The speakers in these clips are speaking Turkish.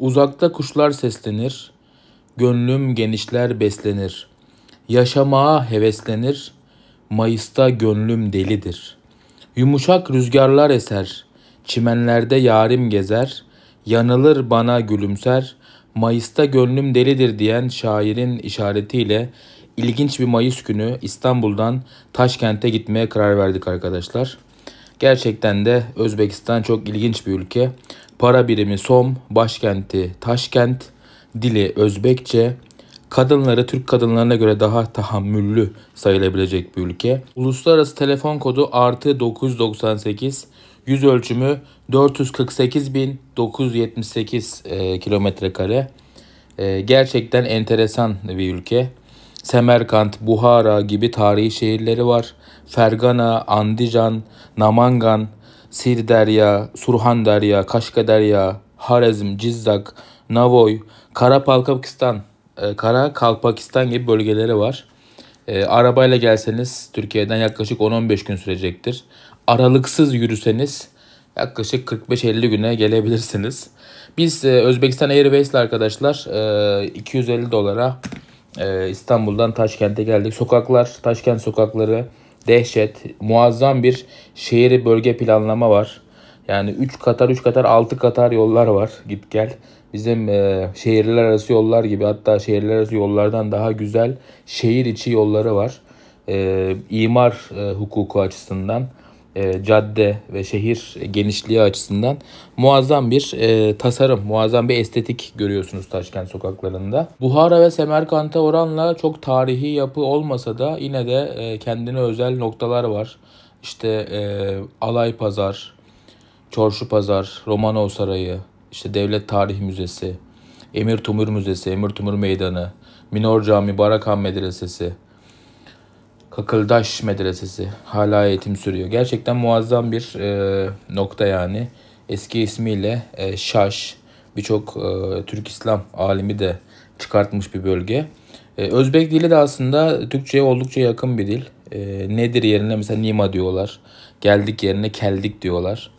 Uzakta kuşlar seslenir, gönlüm genişler beslenir. Yaşamaya heveslenir, Mayıs'ta gönlüm delidir. Yumuşak rüzgarlar eser, çimenlerde yarim gezer, yanılır bana gülümser, Mayıs'ta gönlüm delidir diyen şairin işaretiyle ilginç bir Mayıs günü İstanbul'dan Taşkent'e gitmeye karar verdik arkadaşlar. Gerçekten de Özbekistan çok ilginç bir ülke para birimi Som, başkenti Taşkent, dili Özbekçe, kadınları Türk kadınlarına göre daha tahammüllü sayılabilecek bir ülke. Uluslararası telefon kodu artı 998, yüz ölçümü 448.978 kilometre kare. gerçekten enteresan bir ülke. Semerkant, Buhara gibi tarihi şehirleri var. Fergana, Andijan, Namangan, Sirderya, Surhanderya, Kaşkaderya, Harezm, Cizzak, Navoy, Kara Kalpakistan, e, Kara Kalpakistan gibi bölgeleri var. E, arabayla gelseniz Türkiye'den yaklaşık 10-15 gün sürecektir. Aralıksız yürüseniz yaklaşık 45-50 güne gelebilirsiniz. Biz e, Özbekistan Airways ile arkadaşlar 250 dolara İstanbul'dan Taşkent'e geldik. Sokaklar, Taşkent sokakları dehşet, muazzam bir şehir bölge planlama var. Yani 3 Katar, 3 Katar, 6 Katar yollar var git gel. Bizim e, şehirler arası yollar gibi hatta şehirler arası yollardan daha güzel şehir içi yolları var. E, imar e, hukuku açısından e, cadde ve şehir genişliği açısından muazzam bir e, tasarım, muazzam bir estetik görüyorsunuz Taşkent sokaklarında. Buhara ve Semerkant'a oranla çok tarihi yapı olmasa da yine de e, kendine özel noktalar var. İşte e, Alay Pazar, Çorşu Pazar, Romanov Sarayı, işte Devlet Tarih Müzesi, Emir Tumur Müzesi, Emir Tumur Meydanı, Minor Cami, Barakan Medresesi, Akıldaş Medresesi hala eğitim sürüyor. Gerçekten muazzam bir e, nokta yani. Eski ismiyle e, Şaş birçok e, Türk İslam alimi de çıkartmış bir bölge. E, Özbek dili de aslında Türkçe'ye oldukça yakın bir dil. E, nedir yerine mesela Nima diyorlar. Geldik yerine Keldik diyorlar.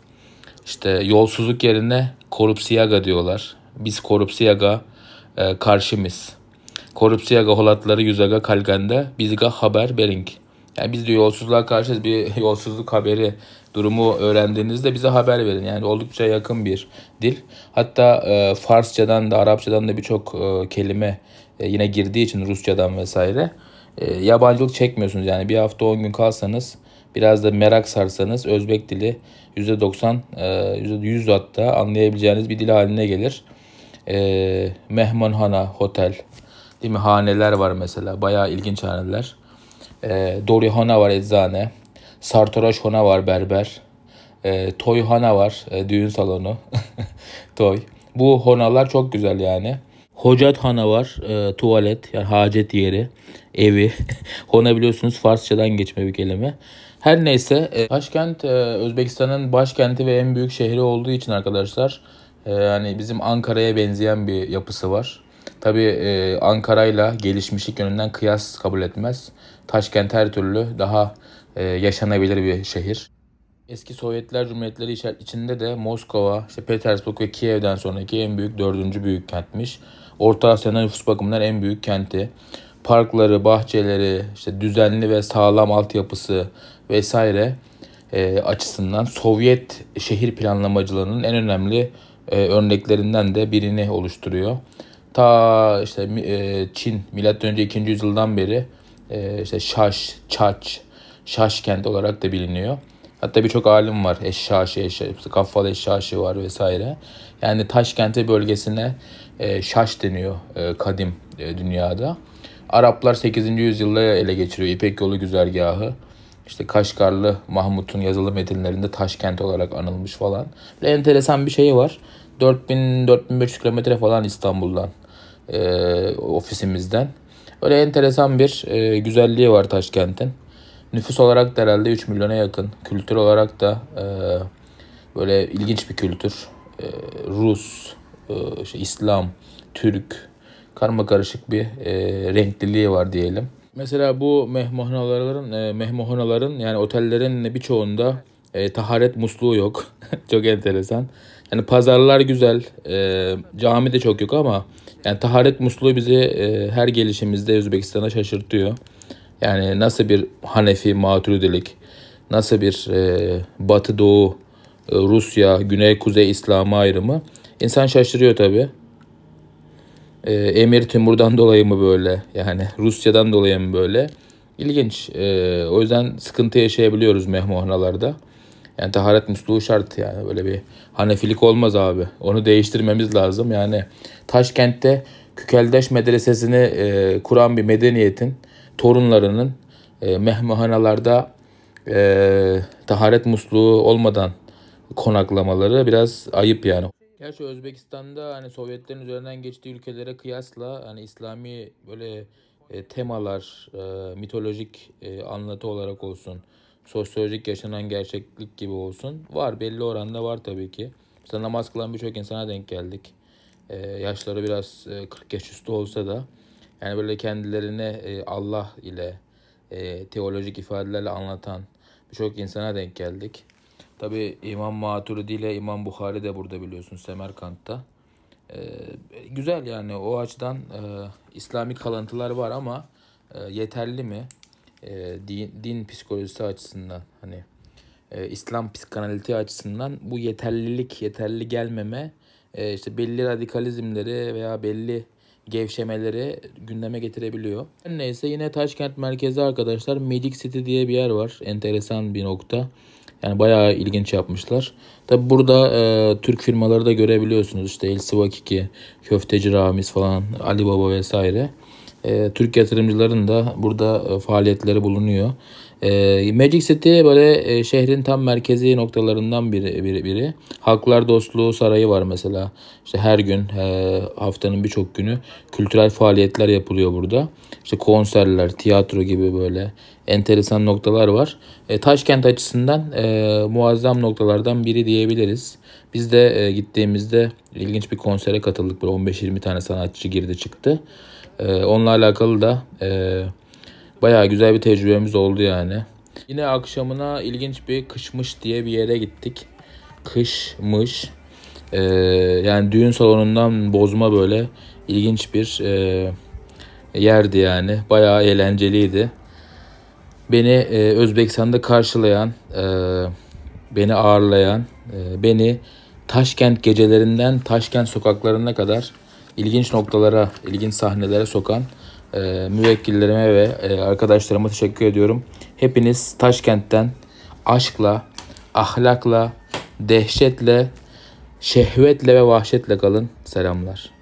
İşte yolsuzluk yerine Korupsiyaga diyorlar. Biz Korupsiyaga e, karşımız. Korupsiyaga holatları yüzaga kalganda bizga haber bering. Yani biz de yolsuzluğa karşıyız. Bir yolsuzluk haberi durumu öğrendiğinizde bize haber verin. Yani oldukça yakın bir dil. Hatta e, Farsçadan da Arapçadan da birçok e, kelime e, yine girdiği için Rusçadan vesaire e, yabancılık çekmiyorsunuz. Yani bir hafta 10 gün kalsanız biraz da merak sarsanız Özbek dili %90 e, %100 hatta anlayabileceğiniz bir dil haline gelir. E, mehmanhana, hotel, değil mi? Haneler var mesela. Bayağı ilginç haneler. E, ee, Dorihana var eczane. Sartoraş Hona var berber. E, Toy Hana var e, düğün salonu. Toy. Bu Honalar çok güzel yani. Hocat Hana var e, tuvalet yani hacet yeri evi. Hona biliyorsunuz Farsçadan geçme bir kelime. Her neyse e, başkent e, Özbekistan'ın başkenti ve en büyük şehri olduğu için arkadaşlar e, yani bizim Ankara'ya benzeyen bir yapısı var. Tabii e, Ankara'yla gelişmişlik yönünden kıyas kabul etmez. Taşkent her türlü daha e, yaşanabilir bir şehir. Eski Sovyetler Cumhuriyetleri içinde de Moskova, işte Petersburg ve Kiev'den sonraki en büyük dördüncü büyük kentmiş. Orta Asya'da nüfus bakımından en büyük kenti. Parkları, bahçeleri, işte düzenli ve sağlam altyapısı vesaire e, açısından Sovyet şehir planlamacılığının en önemli e, örneklerinden de birini oluşturuyor ta işte e, Çin milattan önce 2. yüzyıldan beri e, işte Şaş, Çaç, Şaş kenti olarak da biliniyor. Hatta birçok alim var. Eşşaşı, eşşaşı, Kaffalı Eşşaşı var vesaire. Yani Taşkente bölgesine e, Şaş deniyor e, kadim e, dünyada. Araplar 8. yüzyılda ele geçiriyor İpek yolu güzergahı. İşte Kaşgarlı Mahmut'un yazılı metinlerinde Taşkent olarak anılmış falan. Ve enteresan bir şey var. 4000-4500 kilometre falan İstanbul'dan e, ofisimizden. Öyle enteresan bir e, güzelliği var Taşkent'in. Nüfus olarak da herhalde 3 milyona yakın. Kültür olarak da e, böyle ilginç bir kültür. E, Rus, e, işte İslam, Türk karma karışık bir e, renkliliği var diyelim. Mesela bu mehmonaların, e, mehmonaların yani otellerin birçoğunda e, taharet musluğu yok. Çok enteresan. Yani pazarlar güzel. E, cami de çok yok ama yani taharet musluğu bizi e, her gelişimizde Özbekistan'a şaşırtıyor. Yani nasıl bir Hanefi maturidilik, nasıl bir e, Batı Doğu, e, Rusya, Güney Kuzey İslamı ayrımı insan şaşırıyor tabi. E, Emir Timur'dan dolayı mı böyle? Yani Rusya'dan dolayı mı böyle? İlginç. E, o yüzden sıkıntı yaşayabiliyoruz mehmuhanalarda. Yani taharet musluğu şart yani böyle bir hanefilik olmaz abi. Onu değiştirmemiz lazım. Yani Taşkent'te Kükeldeş Medresesini e, kuran bir medeniyetin torunlarının e, mehmehanalarda e, taharet musluğu olmadan konaklamaları biraz ayıp yani. Gerçi Özbekistan'da hani Sovyetlerin üzerinden geçtiği ülkelere kıyasla hani İslami böyle e, temalar, e, mitolojik e, anlatı olarak olsun, sosyolojik yaşanan gerçeklik gibi olsun. Var belli oranda var tabii ki. İşte namaz kılan birçok insana denk geldik. Ee, yaşları biraz e, 40 yaş üstü olsa da yani böyle kendilerine e, Allah ile e, teolojik ifadelerle anlatan birçok insana denk geldik. Tabi İmam Maturidi ile İmam Bukhari de burada biliyorsun Semerkant'ta. Ee, güzel yani o açıdan e, İslami kalıntılar var ama e, yeterli mi? e, din, din psikolojisi açısından hani e, İslam psikanaliti açısından bu yeterlilik, yeterli gelmeme, e, işte belli radikalizmleri veya belli gevşemeleri gündeme getirebiliyor. Neyse yine Taşkent merkezi arkadaşlar Medic City diye bir yer var. Enteresan bir nokta. Yani bayağı ilginç yapmışlar. Tabi burada e, Türk firmaları da görebiliyorsunuz. İşte El Sivakiki, Köfteci Ramiz falan, Ali Baba vesaire. Ee, Türk yatırımcıların da burada e, faaliyetleri bulunuyor. E, Magic City böyle e, şehrin tam merkezi noktalarından biri, biri, biri. Halklar Dostluğu Sarayı var mesela. İşte her gün e, haftanın birçok günü kültürel faaliyetler yapılıyor burada. İşte konserler, tiyatro gibi böyle enteresan noktalar var. E, Taşkent açısından e, muazzam noktalardan biri diyebiliriz. Biz de e, gittiğimizde ilginç bir konsere katıldık. Böyle 15-20 tane sanatçı girdi çıktı. E, onunla alakalı da... E, Baya güzel bir tecrübemiz oldu yani. Yine akşamına ilginç bir kışmış diye bir yere gittik. Kışmış. Ee, yani düğün salonundan bozma böyle ilginç bir e, yerdi yani. Bayağı eğlenceliydi. Beni e, Özbekistan'da karşılayan, e, beni ağırlayan, e, beni Taşkent gecelerinden Taşkent sokaklarına kadar ilginç noktalara, ilginç sahnelere sokan e, müvekkillerime ve e, arkadaşlarıma teşekkür ediyorum. Hepiniz Taşkent'ten aşkla, ahlakla, dehşetle, şehvetle ve vahşetle kalın. Selamlar.